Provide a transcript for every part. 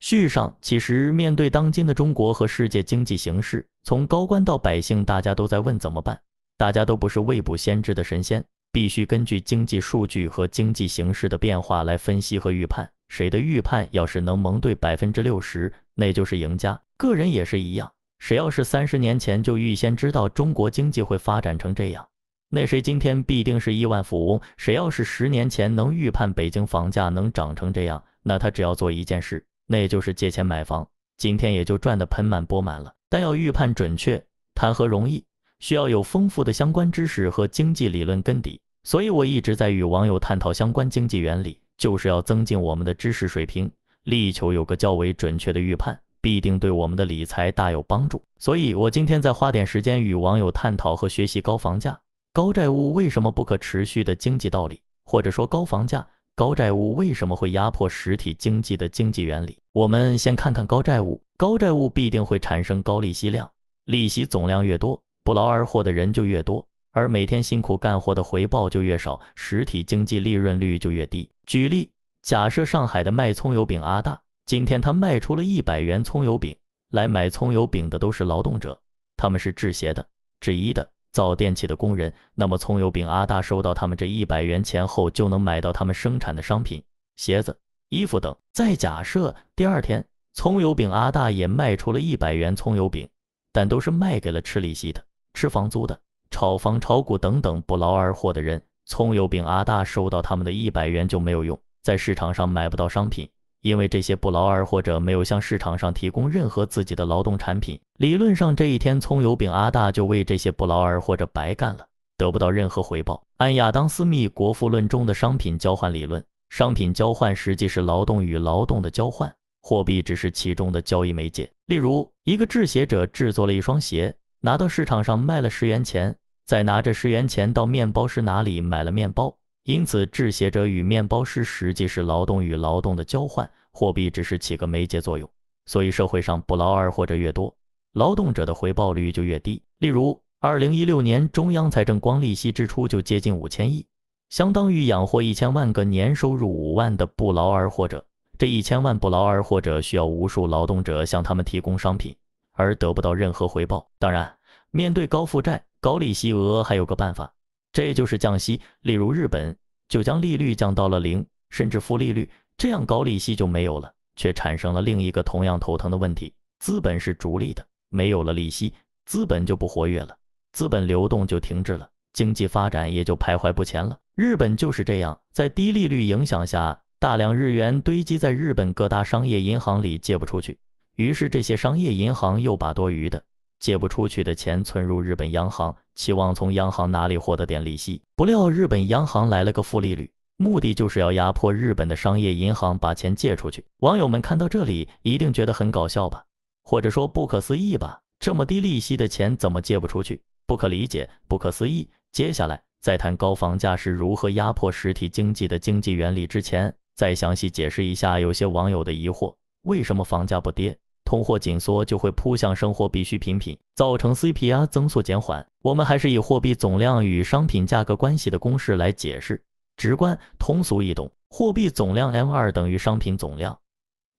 续上，其实面对当今的中国和世界经济形势，从高官到百姓，大家都在问怎么办。大家都不是未卜先知的神仙，必须根据经济数据和经济形势的变化来分析和预判。谁的预判要是能蒙对百分之六十，那就是赢家。个人也是一样，谁要是三十年前就预先知道中国经济会发展成这样，那谁今天必定是亿万富翁。谁要是十年前能预判北京房价能涨成这样，那他只要做一件事。那就是借钱买房，今天也就赚得盆满钵满了。但要预判准确，谈何容易？需要有丰富的相关知识和经济理论根底。所以我一直在与网友探讨相关经济原理，就是要增进我们的知识水平，力求有个较为准确的预判，必定对我们的理财大有帮助。所以我今天再花点时间与网友探讨和学习高房价、高债务为什么不可持续的经济道理，或者说高房价。高债务为什么会压迫实体经济的经济原理？我们先看看高债务。高债务必定会产生高利息量，利息总量越多，不劳而获的人就越多，而每天辛苦干活的回报就越少，实体经济利润率就越低。举例：假设上海的卖葱油饼阿大，今天他卖出了一百元葱油饼，来买葱油饼的都是劳动者，他们是制鞋的、制衣的。造电器的工人，那么葱油饼阿大收到他们这一百元钱后，就能买到他们生产的商品，鞋子、衣服等。再假设第二天，葱油饼阿大也卖出了一百元葱油饼，但都是卖给了吃利息的、吃房租的、炒房、炒股等等不劳而获的人。葱油饼阿大收到他们的一百元就没有用，在市场上买不到商品。因为这些不劳而获者没有向市场上提供任何自己的劳动产品，理论上这一天葱油饼阿大就为这些不劳而获者白干了，得不到任何回报。按亚当·斯密《国富论》中的商品交换理论，商品交换实际是劳动与劳动的交换，货币只是其中的交易媒介。例如，一个制鞋者制作了一双鞋，拿到市场上卖了十元钱，再拿着十元钱到面包师哪里买了面包，因此制鞋者与面包师实际是劳动与劳动的交换。货币只是起个媒介作用，所以社会上不劳而获者越多，劳动者的回报率就越低。例如，二零一六年中央财政光利息支出就接近五千亿，相当于养活一千万个年收入五万的不劳而获者。这一千万不劳而获者需要无数劳动者向他们提供商品，而得不到任何回报。当然，面对高负债、高利息额，还有个办法，这就是降息。例如，日本就将利率降到了零，甚至负利率。这样高利息就没有了，却产生了另一个同样头疼的问题：资本是逐利的，没有了利息，资本就不活跃了，资本流动就停滞了，经济发展也就徘徊不前了。日本就是这样，在低利率影响下，大量日元堆积在日本各大商业银行里，借不出去。于是这些商业银行又把多余的、借不出去的钱存入日本央行，期望从央行哪里获得点利息。不料日本央行来了个负利率。目的就是要压迫日本的商业银行把钱借出去。网友们看到这里一定觉得很搞笑吧，或者说不可思议吧？这么低利息的钱怎么借不出去？不可理解，不可思议。接下来，在谈高房价是如何压迫实体经济的经济原理之前，再详细解释一下有些网友的疑惑：为什么房价不跌，通货紧缩就会扑向生活必需品，品造成 CPI 增速减缓？我们还是以货币总量与商品价格关系的公式来解释。直观、通俗易懂。货币总量 M2 等于商品总量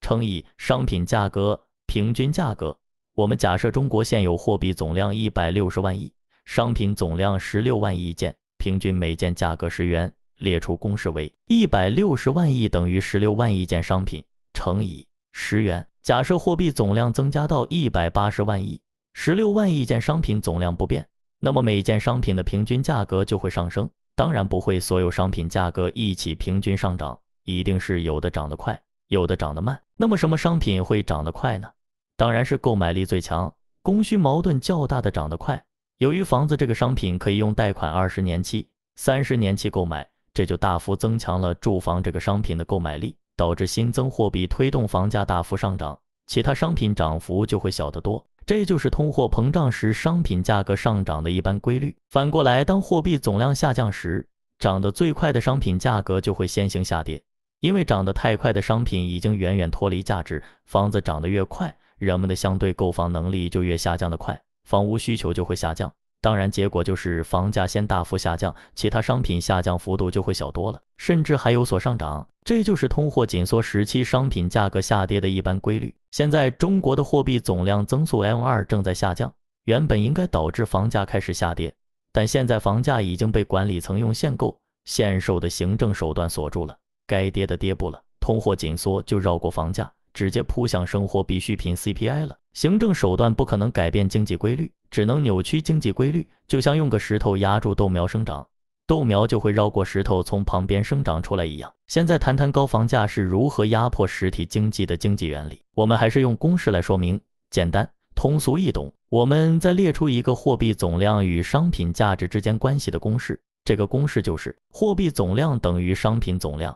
乘以商品价格平均价格。我们假设中国现有货币总量一百六十万亿，商品总量十六万亿件，平均每件价格十元。列出公式为一百六十万亿等于十六万亿件商品乘以十元。假设货币总量增加到一百八十万亿，十六万亿件商品总量不变，那么每件商品的平均价格就会上升。当然不会，所有商品价格一起平均上涨，一定是有的涨得快，有的涨得慢。那么什么商品会涨得快呢？当然是购买力最强、供需矛盾较大的涨得快。由于房子这个商品可以用贷款二十年期、三十年期购买，这就大幅增强了住房这个商品的购买力，导致新增货币推动房价大幅上涨，其他商品涨幅就会小得多。这就是通货膨胀时商品价格上涨的一般规律。反过来，当货币总量下降时，涨得最快的商品价格就会先行下跌，因为涨得太快的商品已经远远脱离价值。房子涨得越快，人们的相对购房能力就越下降得快，房屋需求就会下降。当然，结果就是房价先大幅下降，其他商品下降幅度就会小多了，甚至还有所上涨。这就是通货紧缩时期商品价格下跌的一般规律。现在中国的货币总量增速 m2 正在下降，原本应该导致房价开始下跌，但现在房价已经被管理层用限购、限售的行政手段锁住了，该跌的跌不了，通货紧缩就绕过房价，直接扑向生活必需品 CPI 了。行政手段不可能改变经济规律，只能扭曲经济规律，就像用个石头压住豆苗生长，豆苗就会绕过石头从旁边生长出来一样。现在谈谈高房价是如何压迫实体经济的经济原理。我们还是用公式来说明，简单通俗易懂。我们再列出一个货币总量与商品价值之间关系的公式，这个公式就是：货币总量等于商品总量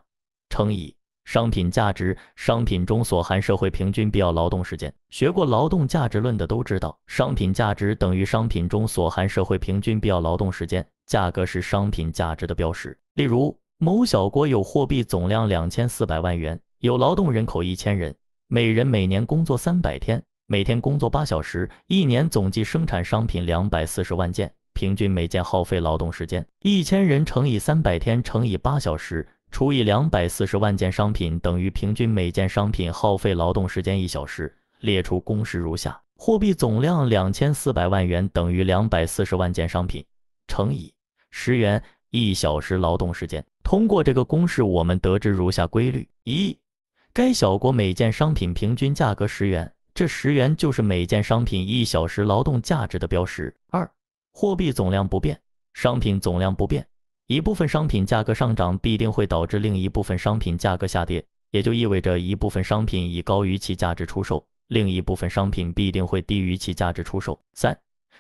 乘以商品价值，商品中所含社会平均必要劳动时间。学过劳动价值论的都知道，商品价值等于商品中所含社会平均必要劳动时间。价格是商品价值的标识。例如，某小国有货币总量两千四百万元，有劳动人口一千人。每人每年工作三百天，每天工作八小时，一年总计生产商品两百四十万件，平均每件耗费劳动时间一千人乘以三百天乘以八小时除以两百四十万件商品等于平均每件商品耗费劳动时间一小时。列出公式如下：货币总量两千四百万元等于两百四十万件商品乘以十元一小时劳动时间。通过这个公式，我们得知如下规律：一。该小国每件商品平均价格十元，这十元就是每件商品一小时劳动价值的标识。二，货币总量不变，商品总量不变，一部分商品价格上涨必定会导致另一部分商品价格下跌，也就意味着一部分商品以高于其价值出售，另一部分商品必定会低于其价值出售。三，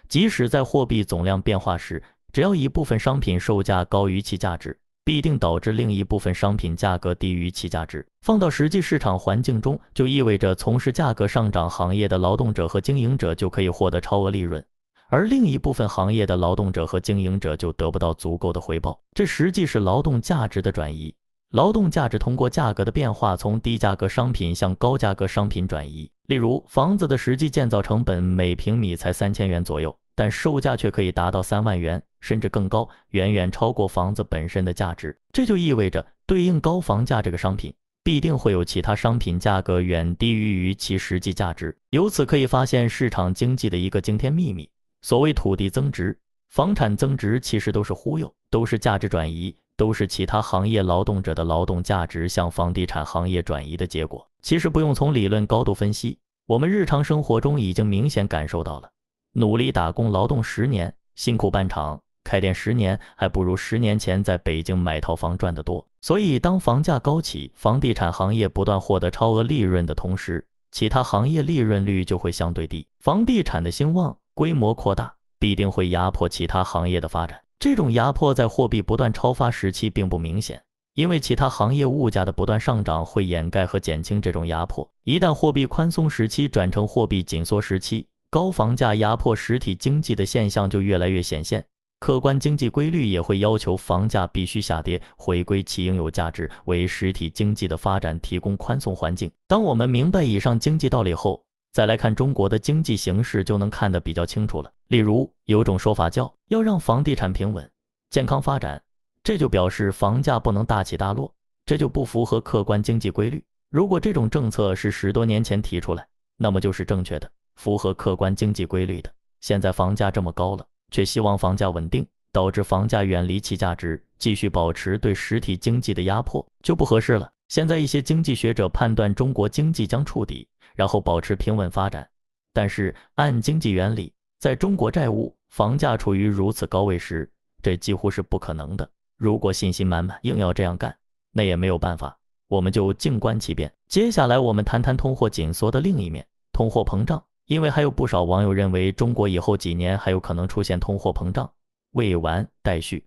即使在货币总量变化时，只要一部分商品售价高于其价值。必定导致另一部分商品价格低于其价值。放到实际市场环境中，就意味着从事价格上涨行业的劳动者和经营者就可以获得超额利润，而另一部分行业的劳动者和经营者就得不到足够的回报。这实际是劳动价值的转移，劳动价值通过价格的变化从低价格商品向高价格商品转移。例如，房子的实际建造成本每平米才三千元左右，但售价却可以达到三万元。甚至更高，远远超过房子本身的价值。这就意味着，对应高房价这个商品，必定会有其他商品价格远低于于其实际价值。由此可以发现，市场经济的一个惊天秘密：所谓土地增值、房产增值，其实都是忽悠，都是价值转移，都是其他行业劳动者的劳动价值向房地产行业转移的结果。其实不用从理论高度分析，我们日常生活中已经明显感受到了：努力打工、劳动十年，辛苦半场。开店十年还不如十年前在北京买套房赚得多，所以当房价高起，房地产行业不断获得超额利润的同时，其他行业利润率就会相对低。房地产的兴旺、规模扩大必定会压迫其他行业的发展。这种压迫在货币不断超发时期并不明显，因为其他行业物价的不断上涨会掩盖和减轻这种压迫。一旦货币宽松时期转成货币紧缩时期，高房价压迫实体经济的现象就越来越显现。客观经济规律也会要求房价必须下跌，回归其应有价值，为实体经济的发展提供宽松环境。当我们明白以上经济道理后，再来看中国的经济形势，就能看得比较清楚了。例如，有种说法叫要让房地产平稳健康发展，这就表示房价不能大起大落，这就不符合客观经济规律。如果这种政策是十多年前提出来，那么就是正确的，符合客观经济规律的。现在房价这么高了。却希望房价稳定，导致房价远离其价值，继续保持对实体经济的压迫，就不合适了。现在一些经济学者判断中国经济将触底，然后保持平稳发展，但是按经济原理，在中国债务、房价处于如此高位时，这几乎是不可能的。如果信心满满硬要这样干，那也没有办法，我们就静观其变。接下来我们谈谈通货紧缩的另一面——通货膨胀。因为还有不少网友认为，中国以后几年还有可能出现通货膨胀。未完待续。